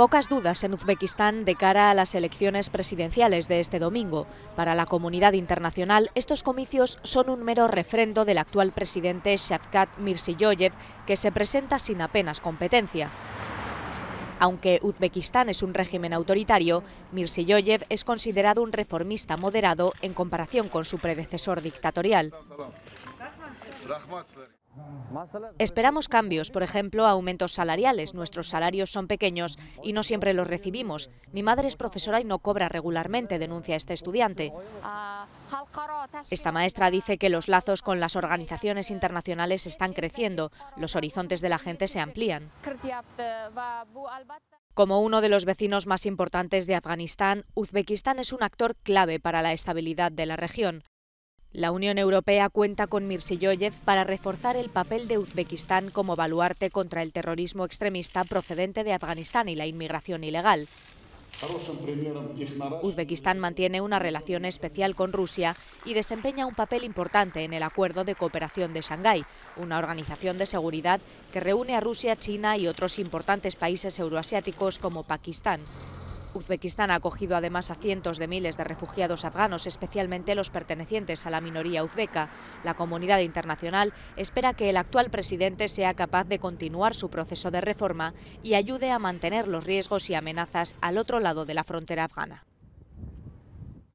Pocas dudas en Uzbekistán de cara a las elecciones presidenciales de este domingo. Para la comunidad internacional, estos comicios son un mero refrendo del actual presidente Shavkat Mirziyoyev, que se presenta sin apenas competencia. Aunque Uzbekistán es un régimen autoritario, Mirziyoyev es considerado un reformista moderado en comparación con su predecesor dictatorial. Esperamos cambios, por ejemplo, aumentos salariales. Nuestros salarios son pequeños y no siempre los recibimos. Mi madre es profesora y no cobra regularmente, denuncia este estudiante. Esta maestra dice que los lazos con las organizaciones internacionales están creciendo, los horizontes de la gente se amplían. Como uno de los vecinos más importantes de Afganistán, Uzbekistán es un actor clave para la estabilidad de la región. La Unión Europea cuenta con Mirziyoyev para reforzar el papel de Uzbekistán como baluarte contra el terrorismo extremista procedente de Afganistán y la inmigración ilegal. Uzbekistán mantiene una relación especial con Rusia y desempeña un papel importante en el Acuerdo de Cooperación de Shanghái, una organización de seguridad que reúne a Rusia, China y otros importantes países euroasiáticos como Pakistán. Uzbekistán ha acogido además a cientos de miles de refugiados afganos, especialmente los pertenecientes a la minoría uzbeka. La comunidad internacional espera que el actual presidente sea capaz de continuar su proceso de reforma y ayude a mantener los riesgos y amenazas al otro lado de la frontera afgana.